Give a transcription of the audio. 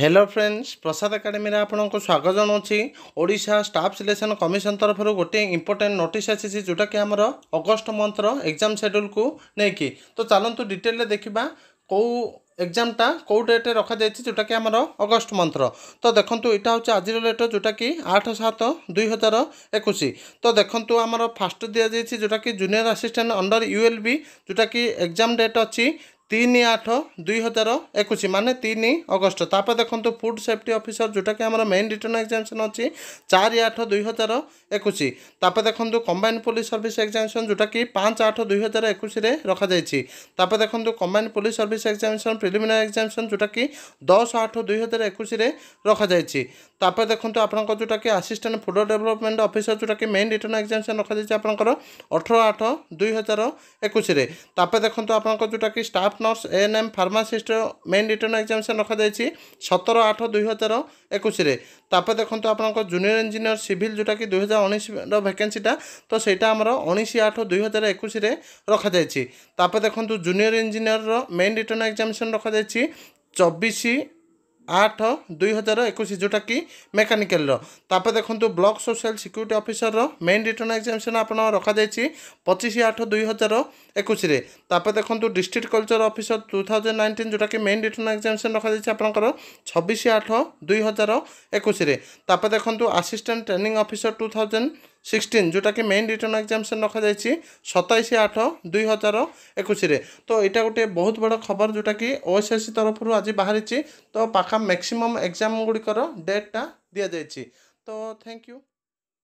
hello friends ପ୍ରସାଦ ଏକାଡେମୀରେ ଆପଣଙ୍କୁ ସ୍ୱାଗତ ଜଣାଉଛି ଓଡ଼ିଶା ଷ୍ଟାଫ୍ ସିଲେକ୍ସନ୍ କମିଶନ ତରଫରୁ ଗୋଟିଏ ଇମ୍ପୋର୍ଟାଣ୍ଟ ନୋଟିସ୍ ଆସିଛି ଯେଉଁଟାକି ଆମର ଅଗଷ୍ଟ ମନ୍ଥର ଏକ୍ଜାମ୍ ସେଡ୍ୟୁଲ୍କୁ ନେଇକି ତ ଚାଲନ୍ତୁ ଡିଟେଲ୍ରେ ଦେଖିବା କେଉଁ ଏକ୍ଜାମ୍ଟା କେଉଁ ଡେଟ୍ରେ ରଖାଯାଇଛି ଯେଉଁଟାକି ଆମର ଅଗଷ୍ଟ ମନ୍ଥର ତ ଦେଖନ୍ତୁ ଏଇଟା ହେଉଛି ଆଜିର ଡେଟ୍ର ଯେଉଁଟାକି ଆଠ ସାତ ଦୁଇ ହଜାର ଏକୋଇଶ ତ ଦେଖନ୍ତୁ ଆମର ଫାଷ୍ଟ ଦିଆଯାଇଛି ଯେଉଁଟାକି junior assistant under U L B ଯେଉଁଟାକି ଏକ୍ଜାମ୍ ଡେଟ୍ ଅଛି তিন আঠ দুই হাজার একুশ মানে তিন অগস্ট তাপরে দেখুন ফুড সেফটি অফিসর যেটাকি আমার মেইন রিটর্ন এক্সামিশন অছি চারি আঠ দুই হাজার একুশ তাপরে দেখুন কম্বাইন পুলিশ সর্ভিস এক্সামিশন যেটাকি পাঁচ আঠ দুই হাজার একুশে রখাযাই তাপরে দেখুন combine police service examination preliminary examination যেটাকি দশ আঠ দুই হাজার একুশে রখাযাই তাপরে দেখুন আপনার যেটাকি আসিষ্টাট ফুড ডেভেলপমেন্ট অফিসর যেটাকি মেইন রিটর্ন এক্সামিশন রখাযাই আপনার অঠর আঠ দুই হাজার একুশে তাপরে দেখুন আপনার যেটাকি স্টাফ পার্টনর্স ଏନ୍ ଏମ୍ ଫାର୍ମାସିଷ୍ଟର ମେନ୍ ରିଟର୍ଣ୍ଣ ଏକ୍ଜାମିନେସନ୍ ରଖାଯାଇଛି ସତର ଆଠ ଦୁଇହଜାର ଏକୋଇଶରେ ତାପରେ ଦେଖନ୍ତୁ ଆପଣଙ୍କ ଜୁନିୟର ଇଞ୍ଜିନିୟର ସିଭିଲ୍ ଯେଉଁଟାକି ଦୁଇହଜାର ଉଣେଇଶର ଭ୍ୟାକେନ୍ସିଟା ତ ସେଇଟା ଆମର ଉଣେଇଶ ଆଠ ଦୁଇହଜାର ଏକୋଇଶରେ ରଖାଯାଇଛି ତାପରେ ଦେଖନ୍ତୁ ଜୁନିୟର ଇଞ୍ଜିନିୟରର ମେନ୍ ରିଟର୍ଣ୍ଣ ଏକ୍ଜାମିନେସନ୍ ରଖାଯାଇଛି ଚବିଶ আট দুই হাজার একুশ ଯେଉଁଟାକି ମେକାନିକାଲର ତାପରେ ଦେଖନ୍ତୁ ବ୍ଲକ୍ ସୋସିଆଲ ସିକ୍ୟୁରିଟି ଅଫିସରର ମେନ୍ ରିଟର୍ଣ୍ଣ ଏକ୍ଜାମିନେସନ୍ ଆପଣ ରଖାଯାଇଛି ପଚିଶ ଆଠ ଦୁଇ ହଜାର ଏକୋଇଶରେ ତାପରେ ଦେଖନ୍ତୁ district culture officer two thousand nineteen ଯେଉଁଟାକି ମେନ୍ ରିଟର୍ଣ୍ଣ ଏକ୍ଜାମିନେସନ୍ ରଖାଯାଇଛି ଆପଣଙ୍କର ଛବିଶ ଆଠ ଦୁଇ ହଜାର ଏକୋଇଶରେ ତାପରେ ଦେଖନ୍ତୁ assistant training officer two thousand sixteen ଯେଉଁଟାକି ମେନ୍ ରିଟର୍ଣ୍ଣ ଏକ୍ଜାମିନେସନ୍ ରଖାଯାଇଛି ସତାଇଶ ଆଠ ଦୁଇ ହଜାର ଏକୋଇଶରେ ତ ଏଇଟା ଗୋଟେ ବହୁତ ବଡ଼ ଖବର ଯେଉଁଟାକି ଓଏସ୍ଏସ୍ସି ତରଫରୁ ଆଜି ବାହାରିଛି ତ ପାଖା ମ୍ୟାକ୍ସିମମ୍ ଏକ୍ଜାମ୍ ଗୁଡ଼ିକର ଡେଟ୍ଟା ଦିଆଯାଇଛି ତ ଥ୍ୟାଙ୍କ ୟୁ